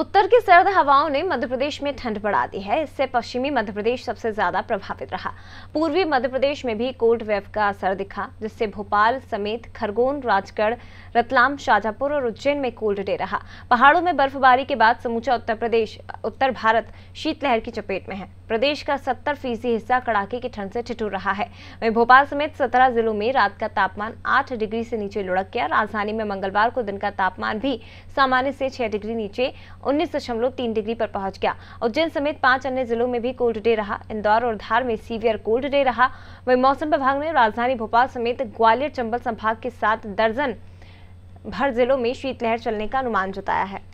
उत्तर की सर्द हवाओं ने मध्य प्रदेश में ठंड बढ़ा दी है इससे पश्चिमी मध्य प्रदेश सबसे ज्यादा प्रभावित रहा पूर्वी मध्य प्रदेश में भी कोल्ड वेव का असर दिखा जिससे भोपाल समेत खरगोन राजगढ़ रतलाम शाजापुर और उज्जैन में कोल्ड डे रहा पहाड़ों में बर्फबारी के बाद समूचा उत्तर प्रदेश उत्तर भारत शीतलहर की चपेट में है प्रदेश का सत्तर फीसदी हिस्सा कड़ाके की ठंड से ठिठुर रहा है वहीं भोपाल समेत सत्रह जिलों में रात का तापमान आठ डिग्री से नीचे लुढ़क गया राजधानी में मंगलवार को दिन का तापमान भी सामान्य से छह डिग्री नीचे उन्नीस तीन डिग्री पर पहुंच गया उज्जैन समेत पांच अन्य जिलों में भी कोल्ड डे रहा इंदौर और धार में सीवियर कोल्ड डे रहा वही मौसम विभाग ने राजधानी भोपाल समेत ग्वालियर चंबल संभाग के साथ दर्जन भर जिलों में शीतलहर चलने का अनुमान जताया है